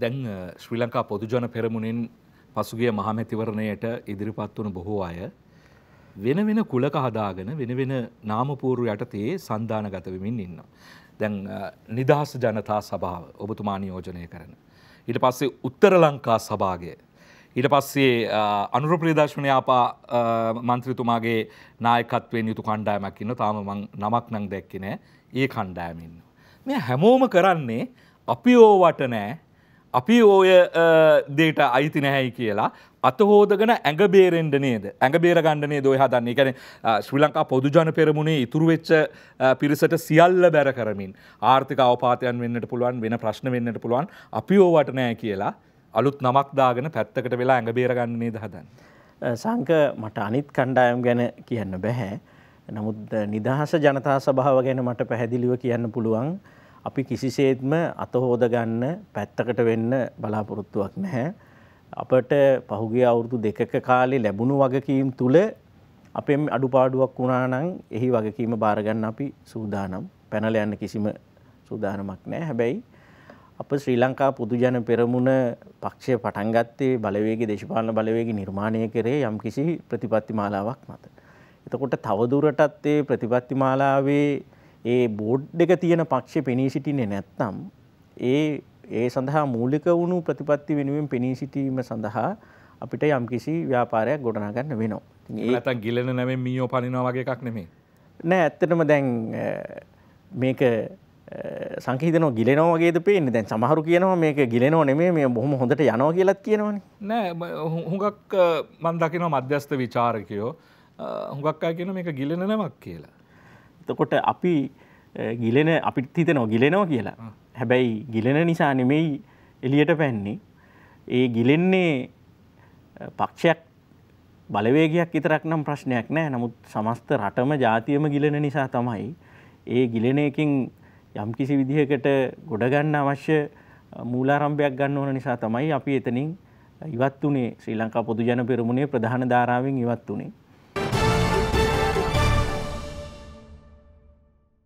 දැන් ශ්‍රී ලංකා පොදුජන පෙරමුණින් පසුගිය මහමැතිවරණයට ඉදිරිපත් වන බොහෝ අය වෙන වෙන කුලක හදාගෙන වෙන වෙන නාමපූරු යටතේ සන්ධානගත වෙමින් ඉන්නවා. දැන් නිදහස් ජනතා සභාව ඔබතුමා නියෝජනය කරන. ඊට පස්සේ උත්තර ලංකා සභාගය. ඊට පස්සේ අනුර ප්‍රදර්ශනයාපා මන්ත්‍රතුමාගේ නායකත්වයෙන් යුතු කණ්ඩායමක් ඉන්න තාම නමක් නං දැක්කිනෑ ඒ කණ්ඩායමින්න. මේ හැමෝම කරන්නේ අපි ඕවට නෑ අපි ඔය දේට අයිති නැහැයි කියලා අතහෝදගෙන ඇඟබේරෙන්ඩ නේද ඇඟබේර ගණ්ඩනේ දොය හදන්නේ එකැන ශ්‍රී ලංකා පොදුජන පෙරමුණේ ඉතුරුවෙච්ච පිරිසට සියල්ල බැර කරමින් ආර්ථික අවපාතයන් වෙන්නට පුළුවන් වෙන ප්‍රශ්න වෙන්නට පුළුවන් අපි ඕවට නෑ කියලා අලුත් නමක් දාගෙන පැත්තකට වෙලා ඇඟබේර ගන්නේ දහදන්. සංක මට අනිත් කණ්ඩායම් ගැන කියන්න බැහැ. නමුත් නිදහස ජනතා සභාව ගැන මට පැහැදිලිව කියන්න පුළුවන්. අපි කිසිසේත්ම අතහෝද ගන්න පැත්තකට වෙන්න බලාපොරොත්තුවක් නැහැ. අපට පහුගේ අවුරුදු දෙකක කාලේ ලැබුණු වගකීම් තුළ අපෙන් අඩුපාඩුවක් වුණා නම් එහි වගකීම බාර ගන්න අපි සූදානම්. පැනල යන්න කිසිම සූදානමක් නැහැ. හැබැයි අප ශ්‍රී ලංකා පොදුජන පෙරමුණ පක්ෂය පටන් ගත්තේ බලවේගයේ දේශපාලන බලවේගය නිර්මාණය කරේ යම්කිසි ප්‍රතිපත්ති මාලාවක් මත. එතකොට තවදුරටත් ඒ ප්‍රතිපත්ති මාලාවේ ඒ බෝඩ් එක තියෙන පක්ෂ පෙනී සිටින්නේ නැත්නම් ඒ ඒ සඳහා මූලික වුණු ප්‍රතිපත්ති වෙනුවෙන් පෙනී සිටීම සඳහා අපිට යම්කිසි ව්‍යාපාරයක් ගොඩනාගන්න වෙනවා. ඒතන් ගිලන නැම මීෝ පනිනවාගේ එකක් නෙමේ. නෑ ඇත්තටම දැන් මේක සංකීතන ගිලනවාගේ පේන දැන් සමහරු කියනවා මේක ගිලනෝ නෙමේ මේ බොහොම හොඳට යනවා කියලත් කියනවන නෑ හුඟක් මන්දකින මධ්‍යස්ත විචාරකයෝ හුඟක් අය කියන මේක ගිලන නැමක් කියලා. එතකොට අපි ගිලෙන අපිත් හිතනෝ ගිලෙනෝ කියලා හැබැයි ගිලෙන නිසා නෙමෙයි එලියට පැන්නේ ඒ ගිලෙන්නේ පක්ෂයක් බලවේගයක් ඉතරක් නම් ප්‍රශ්නයක් නෑ නමුත් සමස්ත රටම ජාතියම ගිලෙන නිසා තමයි ඒ ගිලෙන එකින් යම් කිසි විදිහකට ගොඩගන්න අවශ්‍ය මූලාරම්භයක් ගන්න ඕන නිසා තමයි අපි එතනින් ඉවත් වනේ ශ්‍රී ලංකා පොදු ජන පෙරමුණේ ප්‍රධාන ධාරාවෙන් ඉවත් වනේ